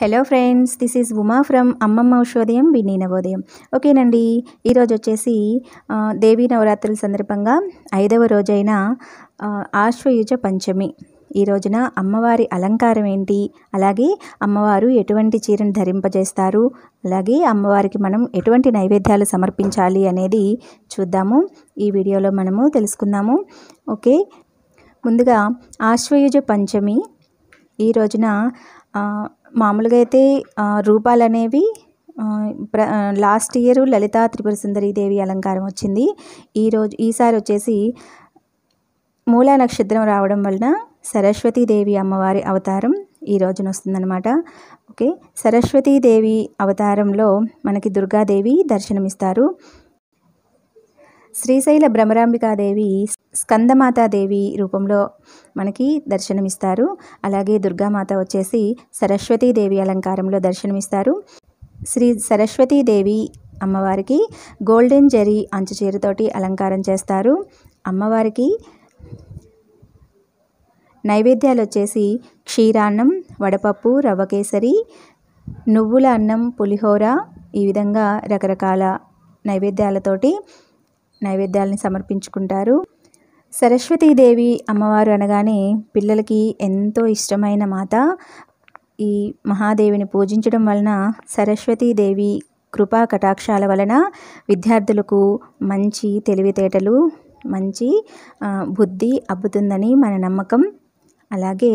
hello friends this is Uma from అమ్మమ్మ ఔషోదయం వినీ నవోదయం ఓకేనండి ఈరోజు వచ్చేసి దేవీ నవరాత్రుల సందర్భంగా ఐదవ రోజైన ఆశ్వయుజ పంచమి ఈ రోజున అమ్మవారి అలంకారం ఏంటి అలాగే అమ్మవారు ఎటువంటి చీరను ధరింపజేస్తారు అలాగే అమ్మవారికి మనం ఎటువంటి నైవేద్యాలు సమర్పించాలి అనేది చూద్దాము ఈ వీడియోలో మనము తెలుసుకుందాము ఓకే ముందుగా ఆశ్వయుజ పంచమి ఈ రోజున మామూలుగా అయితే రూపాలు అనేవి ప్ర లాస్ట్ ఇయర్ లలితా త్రిపుర సుందరీ దేవి అలంకారం వచ్చింది ఈరోజు ఈసారి వచ్చేసి మూలా నక్షత్రం రావడం వలన సరస్వతీదేవి అమ్మవారి అవతారం ఈ రోజున వస్తుందన్నమాట ఓకే సరస్వతీదేవి అవతారంలో మనకి దుర్గాదేవి దర్శనమిస్తారు శ్రీశైల భ్రమరాంబికాదేవి స్కందమాతాదేవి రూపంలో మనకి దర్శనమిస్తారు అలాగే దుర్గామాత వచ్చేసి సరస్వతీదేవి అలంకారంలో దర్శనమిస్తారు శ్రీ సరస్వతీదేవి అమ్మవారికి గోల్డెన్ జరీ అంచు చీరతోటి అలంకారం చేస్తారు అమ్మవారికి నైవేద్యాలు వచ్చేసి క్షీరాన్నం వడపప్పు రవ్వ కేసరి నువ్వుల అన్నం పులిహోర ఈ విధంగా రకరకాల నైవేద్యాలతోటి నైవేద్యాలని సమర్పించుకుంటారు సరస్వతీదేవి అమ్మవారు అనగానే పిల్లలకి ఎంతో ఇష్టమైన మాత ఈ మహాదేవిని పూజించడం వలన సరస్వతీదేవి కృపా కటాక్షాల వలన విద్యార్థులకు మంచి తెలివితేటలు మంచి బుద్ధి అబ్బుతుందని మన నమ్మకం అలాగే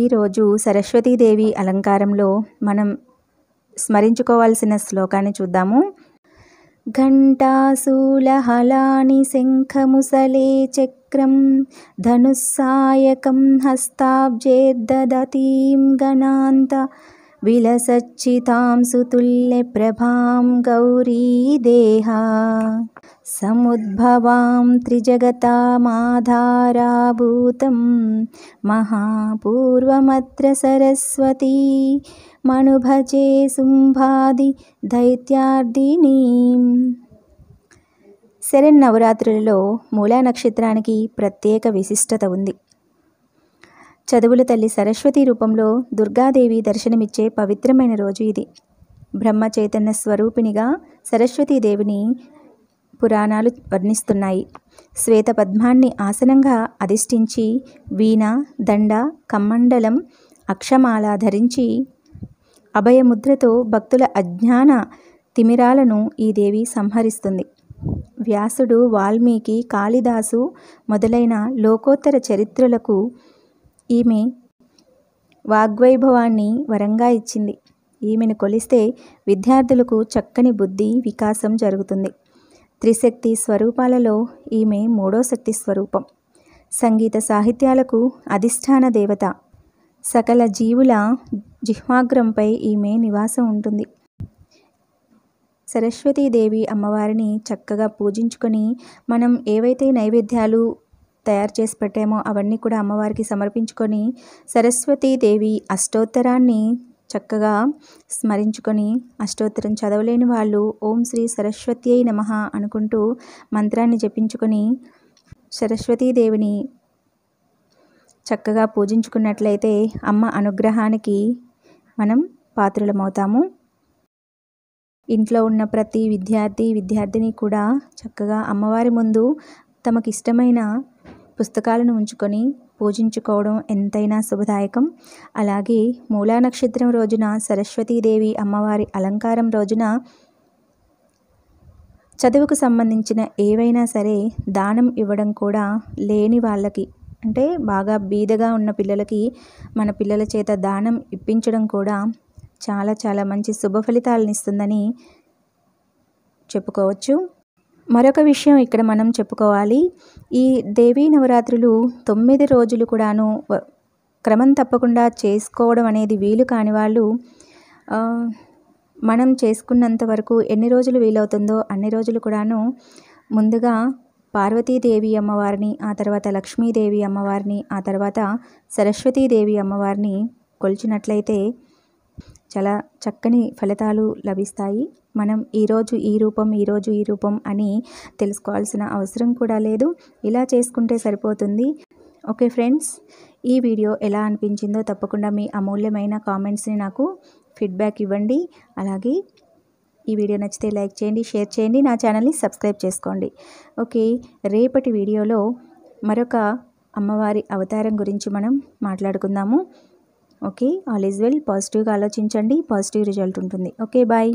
ఈరోజు సరస్వతీదేవి అలంకారంలో మనం స్మరించుకోవాల్సిన శ్లోకాన్ని చూద్దాము घण्टाशूलहलानि शङ्खमुसले चक्रं धनुःसायकं हस्ताब्जे गणान्त విలసచ్చితాంసుతుల్య ప్రభాం గౌరీ గౌరీదేహ సముద్భవాం త్రిజగతామాధారాభూతం మహాపూర్వమత్ర సరస్వతీ మణుభజే శుంభాది దైత్యార్దినీ శరన్ నవరాత్రులలో మూలా నక్షత్రానికి ప్రత్యేక విశిష్టత ఉంది చదువుల తల్లి సరస్వతి రూపంలో దుర్గాదేవి దర్శనమిచ్చే పవిత్రమైన రోజు ఇది బ్రహ్మ చైతన్య స్వరూపిణిగా సరస్వతీదేవిని పురాణాలు వర్ణిస్తున్నాయి శ్వేత పద్మాన్ని ఆసనంగా అధిష్ఠించి వీణ దండ కమ్మండలం అక్షమాల ధరించి అభయముద్రతో భక్తుల అజ్ఞాన తిమిరాలను ఈ దేవి సంహరిస్తుంది వ్యాసుడు వాల్మీకి కాళిదాసు మొదలైన లోకోత్తర చరిత్రలకు ఈమె వాగ్వైభవాన్ని వరంగా ఇచ్చింది ఈమెను కొలిస్తే విద్యార్థులకు చక్కని బుద్ధి వికాసం జరుగుతుంది త్రిశక్తి స్వరూపాలలో ఈమె మూడో శక్తి స్వరూపం సంగీత సాహిత్యాలకు అధిష్టాన దేవత సకల జీవుల జిహ్వాగ్రంపై ఈమె నివాసం ఉంటుంది సరస్వతీదేవి అమ్మవారిని చక్కగా పూజించుకొని మనం ఏవైతే నైవేద్యాలు తయారు చేసి పెట్టామో అవన్నీ కూడా అమ్మవారికి సమర్పించుకొని సరస్వతీదేవి అష్టోత్తరాన్ని చక్కగా స్మరించుకొని అష్టోత్తరం చదవలేని వాళ్ళు ఓం శ్రీ సరస్వతి నమ అనుకుంటూ మంత్రాన్ని జపించుకొని సరస్వతీదేవిని చక్కగా పూజించుకున్నట్లయితే అమ్మ అనుగ్రహానికి మనం పాత్రులమవుతాము ఇంట్లో ఉన్న ప్రతి విద్యార్థి విద్యార్థిని కూడా చక్కగా అమ్మవారి ముందు తమకిష్టమైన పుస్తకాలను ఉంచుకొని పూజించుకోవడం ఎంతైనా శుభదాయకం అలాగే మూలా నక్షత్రం రోజున సరస్వతీదేవి అమ్మవారి అలంకారం రోజున చదువుకు సంబంధించిన ఏవైనా సరే దానం ఇవ్వడం కూడా లేని వాళ్ళకి అంటే బాగా బీదగా ఉన్న పిల్లలకి మన పిల్లల చేత దానం ఇప్పించడం కూడా చాలా చాలా మంచి శుభ ఫలితాలను ఇస్తుందని చెప్పుకోవచ్చు మరొక విషయం ఇక్కడ మనం చెప్పుకోవాలి ఈ దేవీ నవరాత్రులు తొమ్మిది రోజులు కూడాను క్రమం తప్పకుండా చేసుకోవడం అనేది వీలు కాని వాళ్ళు మనం చేసుకున్నంత వరకు ఎన్ని రోజులు వీలవుతుందో అన్ని రోజులు కూడాను ముందుగా పార్వతీదేవి అమ్మవారిని ఆ తర్వాత లక్ష్మీదేవి అమ్మవారిని ఆ తర్వాత సరస్వతీదేవి అమ్మవారిని కొలిచినట్లయితే చాలా చక్కని ఫలితాలు లభిస్తాయి మనం ఈరోజు ఈ రూపం ఈరోజు ఈ రూపం అని తెలుసుకోవాల్సిన అవసరం కూడా లేదు ఇలా చేసుకుంటే సరిపోతుంది ఓకే ఫ్రెండ్స్ ఈ వీడియో ఎలా అనిపించిందో తప్పకుండా మీ అమూల్యమైన కామెంట్స్ని నాకు ఫీడ్బ్యాక్ ఇవ్వండి అలాగే ఈ వీడియో నచ్చితే లైక్ చేయండి షేర్ చేయండి నా ఛానల్ని సబ్స్క్రైబ్ చేసుకోండి ఓకే రేపటి వీడియోలో మరొక అమ్మవారి అవతారం గురించి మనం మాట్లాడుకుందాము ఓకే ఆల్ ఈజ్ వెల్ పాజిటివ్గా ఆలోచించండి పాజిటివ్ రిజల్ట్ ఉంటుంది ఓకే బాయ్